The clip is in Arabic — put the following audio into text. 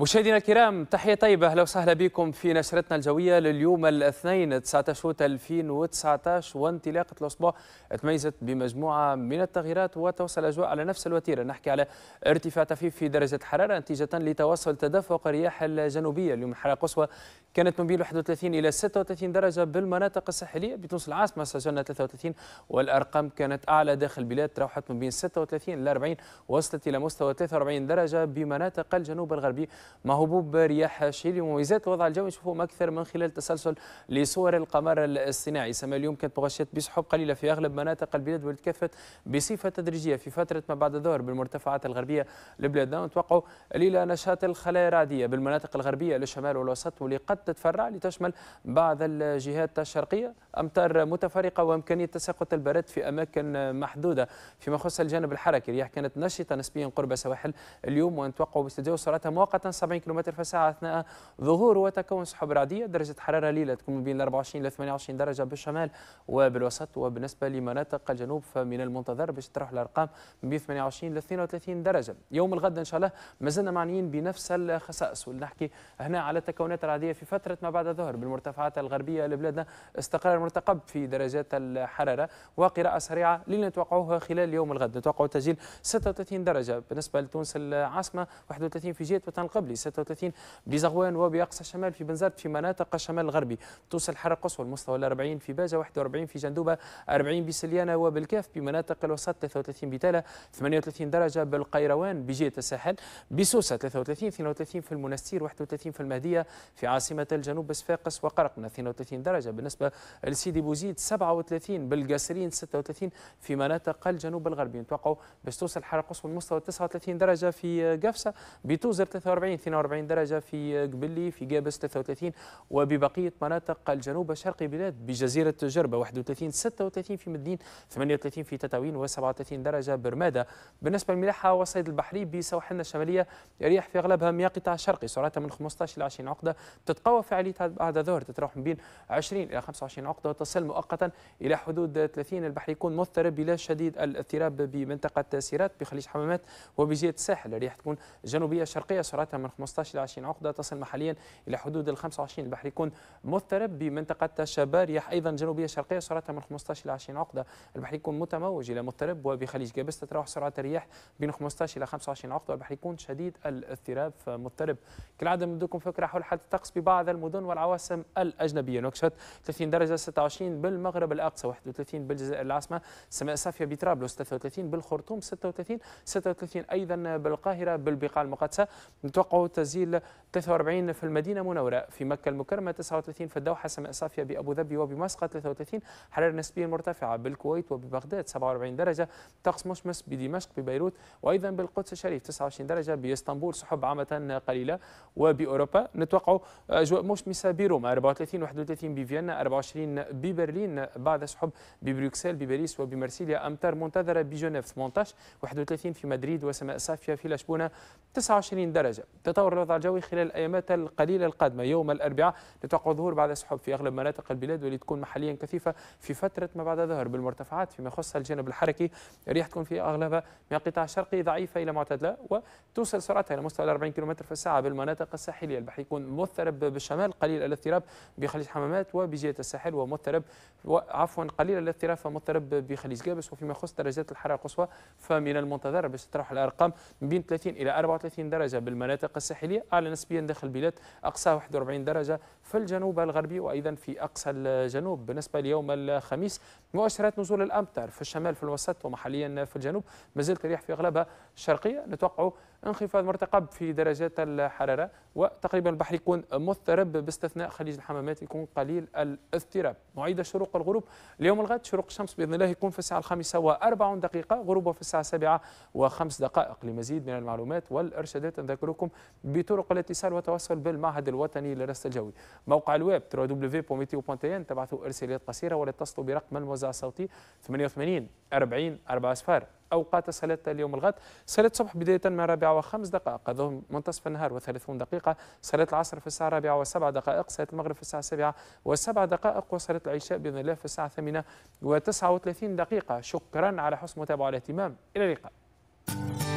مشاهدينا الكرام تحية طيبة أهلا وسهلا بكم في نشرتنا الجوية لليوم الاثنين 19 شوط 2019 وانطلاقة الأسبوع تميزت بمجموعة من التغييرات وتوصل الأجواء على نفس الوتيرة نحكي على ارتفاع طفيف في درجة الحرارة نتيجة لتواصل تدفق الرياح الجنوبية اليوم الحرارة القصوى كانت من بين 31 إلى 36 درجة بالمناطق الساحلية بتونس العاصمة سجلنا 33 والأرقام كانت أعلى داخل البلاد تراوحت من بين 36 إلى 40 وصلت إلى مستوى 43 درجة بمناطق الجنوب الغربي مع هبوب رياح شيلي ومميزات الوضع الجوي نشوفهم اكثر من خلال تسلسل لصور القمر الصناعي سما اليوم كانت مغشيات بسحب قليله في اغلب مناطق البلاد والتكفت بصفه تدريجيه في فتره ما بعد الظهر بالمرتفعات الغربيه لبلادنا ونتوقعوا ليله نشاط الخلايا الرعديه بالمناطق الغربيه للشمال والوسط واللي قد تتفرع لتشمل بعض الجهات الشرقيه أمطار متفرقة وإمكانية تساقط البرد في أماكن محدودة فيما يخص الجانب الحركي الرياح كانت نشطة نسبيا قرب سواحل اليوم ونتوقع باستجاوز سرعتها مؤقتا 70 كم في الساعة أثناء ظهور وتكون سحب رعدية درجة حرارة ليلة تكون بين 24 إلى 28 درجة بالشمال وبالوسط وبالنسبة لمناطق الجنوب فمن المنتظر باش تروح الأرقام من بين 28 إلى 32 درجة يوم الغد إن شاء الله ما زلنا معنيين بنفس الخصائص ونحكي هنا على التكونات الرعدية في فترة ما بعد الظهر بالمرتفعات الغربية لبلادنا استقرار مرتقب في درجات الحرارة وقراءة سريعة لنتوقعوها خلال يوم الغد نتوقع تسجيل 36 درجة بالنسبة لتونس العاصمة 31 في جهة وطن القبلي 36 بزغوان وبأقصى الشمال في بنزرت في مناطق الشمال الغربي توصل الحرارة القصوى المستوى ال 40 في باجة 41 في جندوبة 40 بسليانة وبالكاف بمناطق الوسط 33 بتالة 38 درجة بالقيروان بجهة الساحل بسوسة 33 32 في المنستير 31 في المهدية في عاصمة الجنوب صفاقس وقرقنا 32 درجة بالنسبة سيدي بوزيد 37 بالقاسرين 36 في مناطق الجنوب الغربي نتوقعوا باش توصل الحراره قصوى لمستوى 39 درجه في قفصه بتوزر 43 42 درجه في قبلي في قابس 33 وببقيه مناطق الجنوب الشرقي بلاد بجزيره جربه 31 36 في مدين 38 في تتاوين و37 درجه برماده بالنسبه للملاحه والصيد البحري بسواحلنا الشماليه رياح في اغلبها مياه قطاع شرقي سرعتها من 15 الى 20 عقده تتقوى فعاليتها بعد الظهر تتراوح من بين 20 الى 25 عقده وقته تصل مؤقتا إلى حدود 30 البحر يكون مضطرب بلا شديد الاضطراب بمنطقة سيرات بخليج حمامات وبجهة الساحل الرياح تكون جنوبية شرقية سرعتها من 15 إلى 20 عقدة تصل محليا إلى حدود ال 25 البحر يكون مضطرب بمنطقة شبار رياح أيضا جنوبية شرقية سرعتها من 15 إلى 20 عقدة البحر يكون متموج إلى مضطرب وبخليج جابس تتراوح سرعة الرياح بين 15 إلى 25 عقدة والبحر يكون شديد الاضطراب فمضطرب كالعادة ندوكم فكرة حول حالة الطقس ببعض المدن والعواصم الأجنبية نكشت 30 درجة 26 بالمغرب الاقصى 31 بالجزائر العاصمه سماء صافيه بطرابلس 33 بالخرطوم 36 36 ايضا بالقاهره بالبقاع المقدسه نتوقع تسجيل 43 في المدينه المنوره في مكه المكرمه 39 في الدوحه سماء صافيه بابو ظبي وبمسقط 33 حراره نسبيه مرتفعه بالكويت وببغداد 47 درجه طقس مشمس بدمشق ببيروت وايضا بالقدس الشريف 29 درجه باسطنبول سحب عامه قليله وباوروبا نتوقع اجواء مشمسه بروما 34 31 بفيينا 24 ببرلين بعد سحب ببروكسل بباريس وبمرسيليا أمطار منتظرة بجنيف 18 31 في مدريد وسماء صافية في لشبونة 29 درجة تطور الوضع الجوي خلال الأيامات القليلة القادمة يوم الأربعاء نتوقع ظهور بعد سحب في أغلب مناطق البلاد واللي تكون محليا كثيفة في فترة ما بعد ظهر بالمرتفعات فيما يخص الجانب الحركي الرياح تكون في أغلبها من القطاع الشرقي ضعيفة إلى معتدلة وتوصل سرعتها إلى مستوى 40 كم في الساعة بالمناطق الساحلية البحر يكون مضطرب بالشمال قليل الاضطراب بخليج حمامات وبجهة الساحل و مضطرب عفوا قليل الاضطراب فمضطرب بخليج جابس وفيما يخص درجات الحراره القصوى فمن المنتظر باش تروح الارقام من بين 30 الى 34 درجه بالمناطق الساحليه اعلى آه، نسبيا داخل البلاد اقصى 41 درجه في الجنوب الغربي وايضا في اقصى الجنوب بالنسبه ليوم الخميس مؤشرات نزول الامطار في الشمال في الوسط ومحليا في الجنوب ما زالت الرياح في اغلبها شرقيه نتوقع انخفاض مرتقب في درجات الحراره وتقريبا البحر يكون مضطرب باستثناء خليج الحمامات يكون قليل الاضطراب معيد الشروق والغروب اليوم الغد شروق الشمس باذن الله يكون في الساعه الخامسه و40 دقيقه غروبه في الساعه السابعه وخمس دقائق لمزيد من المعلومات والارشادات نذكركم بطرق الاتصال والتواصل بالمعهد الوطني للرصد الجوي موقع الويب www.meteo.in تبعثوا ارسالات قصيره ولا تصلوا برقم الموزع الصوتي 88 40 4 اصفار أوقات صلاة اليوم الغد صلاة الصبح بداية من رابعة وخمس دقائق ظهر منتصف النهار وثلاثون دقيقة صلاة العصر في الساعة الرابعة وسبع دقائق صلاة المغرب في الساعة السابعة وسبع دقائق وصلاة العشاء بإذن الله في الساعة الثامنة وتسعة وثلاثين دقيقة شكرا على حسن متابعة الاهتمام إلى اللقاء